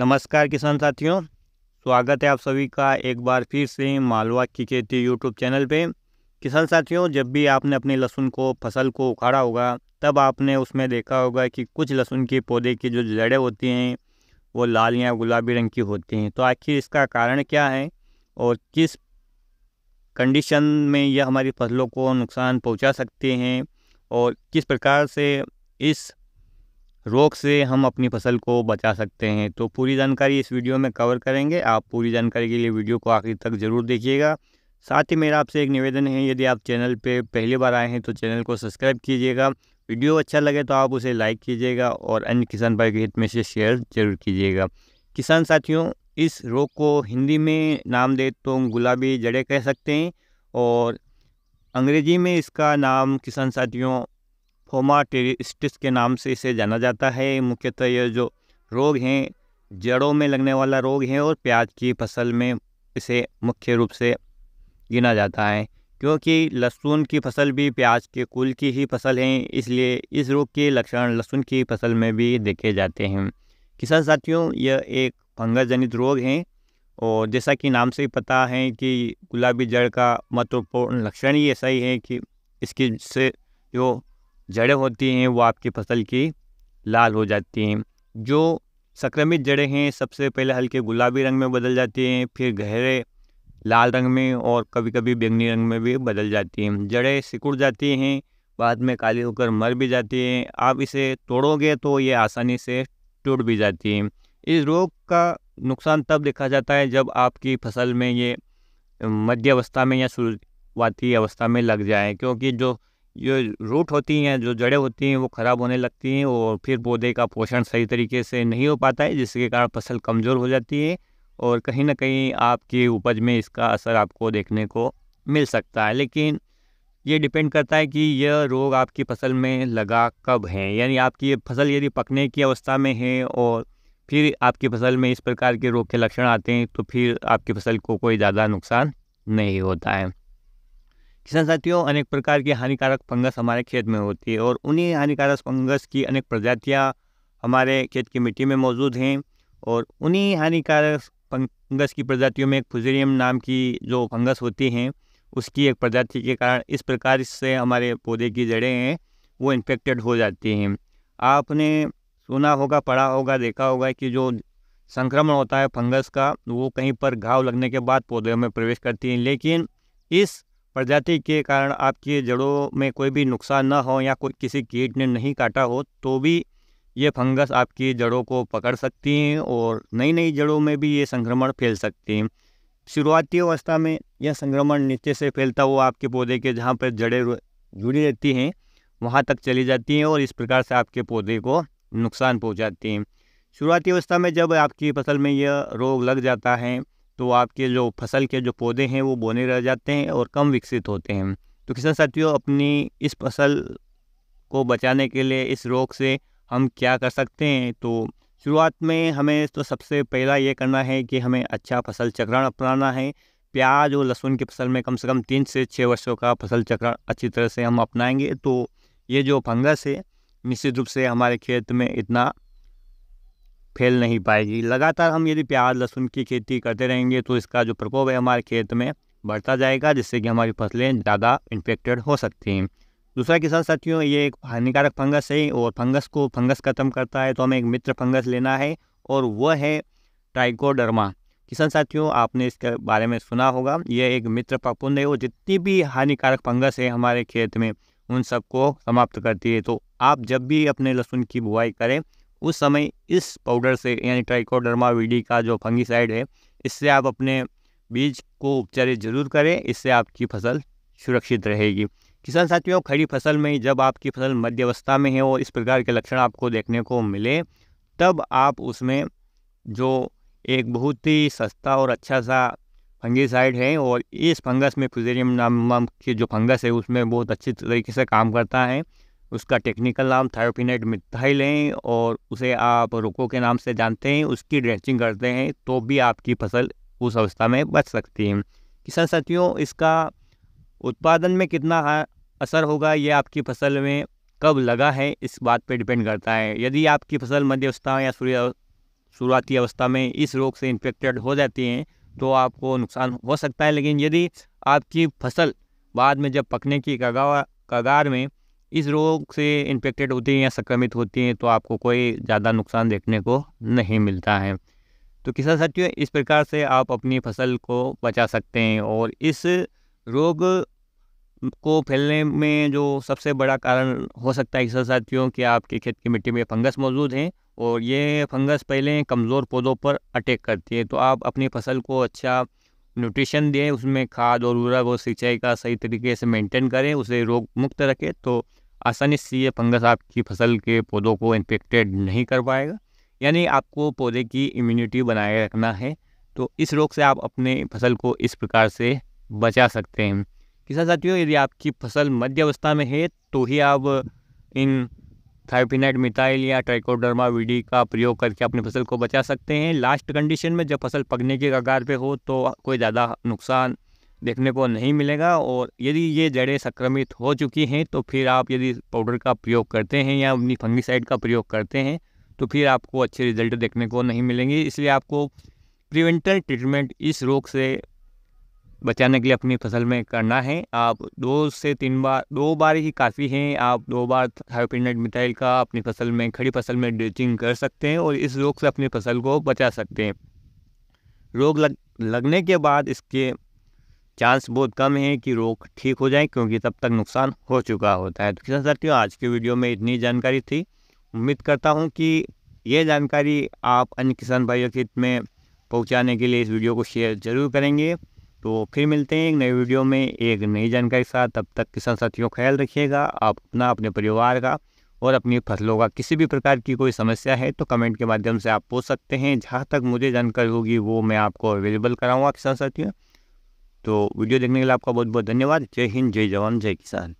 नमस्कार किसान साथियों स्वागत है आप सभी का एक बार फिर से मालवा की खेती यूट्यूब चैनल पे किसान साथियों जब भी आपने अपने लहसुन को फसल को उखाड़ा होगा तब आपने उसमें देखा होगा कि कुछ लहसुन के पौधे की जो जड़ें होती हैं वो लाल या गुलाबी रंग की होती हैं तो आखिर इसका कारण क्या है और किस कंडीशन में यह हमारी फसलों को नुकसान पहुँचा सकते हैं और किस प्रकार से इस रोग से हम अपनी फसल को बचा सकते हैं तो पूरी जानकारी इस वीडियो में कवर करेंगे आप पूरी जानकारी के लिए वीडियो को आखिर तक ज़रूर देखिएगा साथ ही मेरा आपसे एक निवेदन है यदि आप चैनल पर पहली बार आए हैं तो चैनल को सब्सक्राइब कीजिएगा वीडियो अच्छा लगे तो आप उसे लाइक कीजिएगा और अन्य किसान भाई के हित में से शेयर जरूर कीजिएगा किसान साथियों इस रोग को हिंदी में नाम दे तो हम गुलाबी जड़े कह सकते हैं और अंग्रेजी में इसका नाम किसान साथियों फोमा टेरिस्टिस के नाम से इसे जाना जाता है मुख्यतः यह जो रोग हैं जड़ों में लगने वाला रोग है और प्याज की फसल में इसे मुख्य रूप से गिना जाता है क्योंकि लहसुन की फसल भी प्याज के कुल की ही फसल है इसलिए इस रोग के लक्षण लहसुन की फसल में भी देखे जाते हैं किसान साथियों यह एक फंगस जनित रोग है और जैसा कि नाम से ही पता है कि गुलाबी जड़ का महत्वपूर्ण लक्षण ही ऐसा ही है कि इसकी से जो जड़ें होती हैं वो आपकी फसल की लाल हो जाती हैं जो संक्रमित जड़ें हैं सबसे पहले हल्के गुलाबी रंग में बदल जाती हैं फिर गहरे लाल रंग में और कभी कभी बैंगनी रंग में भी बदल जाती हैं जड़ें सिकुड़ जाती हैं बाद में काली होकर मर भी जाती हैं आप इसे तोड़ोगे तो ये आसानी से टूट भी जाती हैं इस रोग का नुकसान तब देखा जाता है जब आपकी फसल में ये मध्य अवस्था में या शुरुआती अवस्था में लग जाए क्योंकि जो जो रूट होती हैं जो जड़ें होती हैं वो ख़राब होने लगती हैं और फिर पौधे का पोषण सही तरीके से नहीं हो पाता है जिसके कारण फसल कमज़ोर हो जाती है और कहीं ना कहीं आपकी उपज में इसका असर आपको देखने को मिल सकता है लेकिन ये डिपेंड करता है कि यह रोग आपकी फसल में लगा कब है यानी आपकी फसल यदि पकने की अवस्था में है और फिर आपकी फसल में इस प्रकार के रोग के लक्षण आते हैं तो फिर आपकी फसल को कोई ज़्यादा नुकसान नहीं होता है किसान साथियों अनेक प्रकार की हानिकारक फंगस हमारे खेत में होती है और उन्हीं हानिकारक फंगस की अनेक प्रजातियाँ हमारे खेत की मिट्टी में मौजूद हैं और उन्हीं हानिकारक फंगस की प्रजातियों में एक फुजेरियम नाम की जो फंगस होती हैं उसकी एक प्रजाति के कारण इस प्रकार से हमारे पौधे की जड़ें हैं वो इन्फेक्टेड हो जाती हैं आपने सुना होगा पढ़ा होगा देखा होगा कि जो संक्रमण होता है फंगस का वो कहीं पर घाव लगने के बाद पौधे में प्रवेश करती हैं लेकिन इस प्रजाति के कारण आपकी जड़ों में कोई भी नुकसान ना हो या कोई किसी कीट ने नहीं काटा हो तो भी ये फंगस आपकी जड़ों को पकड़ सकती हैं और नई नई जड़ों में भी ये संक्रमण फैल सकती हैं शुरुआती अवस्था में यह संक्रमण नीचे से फैलता हुआ आपके पौधे के जहाँ पर जड़ें जुड़ी रहती हैं वहाँ तक चली जाती हैं और इस प्रकार से आपके पौधे को नुकसान पहुँचाती हैं शुरुआती अवस्था में जब आपकी फसल में यह रोग लग जाता है तो आपके जो फसल के जो पौधे हैं वो बोने रह जाते हैं और कम विकसित होते हैं तो किसान साथियों अपनी इस फसल को बचाने के लिए इस रोग से हम क्या कर सकते हैं तो शुरुआत में हमें तो सबसे पहला ये करना है कि हमें अच्छा फसल चक्रण अपनाना है प्याज और लहसुन की फसल में कम से कम तीन से छः वर्षों का फसल चक्रण अच्छी तरह से हम अपनाएंगे तो ये जो फंगस है निश्चित रूप से हमारे खेत में इतना फैल नहीं पाएगी लगातार हम यदि प्याज लहसुन की खेती करते रहेंगे तो इसका जो प्रकोप है हमारे खेत में बढ़ता जाएगा जिससे कि हमारी फसलें ज़्यादा इन्फेक्टेड हो सकती हैं दूसरा किसान साथियों ये एक हानिकारक फंगस है और फंगस को फंगस ख़त्म करता है तो हमें एक मित्र फंगस लेना है और वह है ट्राइकोडर्मा किसान साथियों आपने इसके बारे में सुना होगा यह एक मित्र फपुंद है और जितनी भी हानिकारक फंगस है हमारे खेत में उन सबको समाप्त करती है तो आप जब भी अपने लहसुन की बुआई करें उस समय इस पाउडर से यानी ट्राइकोडर्मा वीडी का जो फंगिसाइड है इससे आप अपने बीज को उपचारित जरूर करें इससे आपकी फसल सुरक्षित रहेगी किसान साथियों खड़ी फसल में जब आपकी फसल मध्य अवस्था में है और इस प्रकार के लक्षण आपको देखने को मिले तब आप उसमें जो एक बहुत ही सस्ता और अच्छा सा फंगिसाइड है और इस फंगस में फ्यूजेरियम नाम के जो फंगस है उसमें बहुत अच्छी तरीके से काम करता है उसका टेक्निकल नाम थायोपिनेट मिथाइल है और उसे आप रुको के नाम से जानते हैं उसकी ड्रेसिंग करते हैं तो भी आपकी फसल उस अवस्था में बच सकती है किसान साथियों इसका उत्पादन में कितना असर होगा ये आपकी फसल में कब लगा है इस बात पर डिपेंड करता है यदि आपकी फसल मध्य अवस्था या सूर्य शुरुआती अवस्था में इस रोग से इन्फेक्टेड हो जाती हैं तो आपको नुकसान हो सकता है लेकिन यदि आपकी फसल बाद में जब पकने की कगार कगार में इस रोग से इन्फेक्टेड होती हैं या संक्रमित होती हैं तो आपको कोई ज़्यादा नुकसान देखने को नहीं मिलता है तो किसान साथियों इस प्रकार से आप अपनी फसल को बचा सकते हैं और इस रोग को फैलने में जो सबसे बड़ा कारण हो सकता है किसान साथियों कि आपके खेत की मिट्टी में फंगस मौजूद हैं और ये फंगस पहले कमज़ोर पौधों पर अटैक करती है तो आप अपनी फसल को अच्छा न्यूट्रिशन दें उसमें खाद और उर्वरक और सिंचाई का सही तरीके से मेंटेन करें उसे रोग मुक्त रखें तो आसानी से ये फंगस आपकी फसल के पौधों को इन्फेक्टेड नहीं कर पाएगा यानी आपको पौधे की इम्यूनिटी बनाए रखना है तो इस रोग से आप अपने फसल को इस प्रकार से बचा सकते हैं किसान साथियों यदि आपकी फसल मध्य अवस्था में है तो ही आप इन थायोपिनाइट मिथाइल या ट्राइकोडर्मा वीडी का प्रयोग करके अपनी फसल को बचा सकते हैं लास्ट कंडीशन में जब फसल पकने के कगार पे हो तो कोई ज़्यादा नुकसान देखने को नहीं मिलेगा और यदि ये जड़ें संक्रमित हो चुकी हैं तो फिर आप यदि पाउडर का प्रयोग करते हैं या अपनी फंगिसाइड का प्रयोग करते हैं तो फिर आपको अच्छे रिजल्ट देखने को नहीं मिलेंगे इसलिए आपको प्रिवेंटल ट्रीटमेंट इस रोग से बचाने के लिए अपनी फसल में करना है आप दो से तीन बार दो बार ही काफ़ी हैं आप दो बार हाइपिनट मिथाइल का अपनी फसल में खड़ी फसल में ड्रिचिंग कर सकते हैं और इस रोग से अपनी फसल को बचा सकते हैं रोग लग लगने के बाद इसके चांस बहुत कम है कि रोग ठीक हो जाए क्योंकि तब तक नुकसान हो चुका होता है तो किसान साथियों आज के वीडियो में इतनी जानकारी थी उम्मीद करता हूँ कि ये जानकारी आप अन्य किसान भाइयों के हित में पहुँचाने के लिए इस वीडियो को शेयर ज़रूर करेंगे तो फिर मिलते हैं एक नए वीडियो में एक नई जानकारी के साथ तब तक किसान साथियों ख्याल रखिएगा आप अपना अपने परिवार का और अपनी फसलों का किसी भी प्रकार की कोई समस्या है तो कमेंट के माध्यम से आप पूछ सकते हैं जहाँ तक मुझे जानकारी होगी वो मैं आपको अवेलेबल कराऊँगा किसान साथियों तो वीडियो देखने के लिए आपका बहुत बहुत धन्यवाद जय हिंद जय जवान जय किसान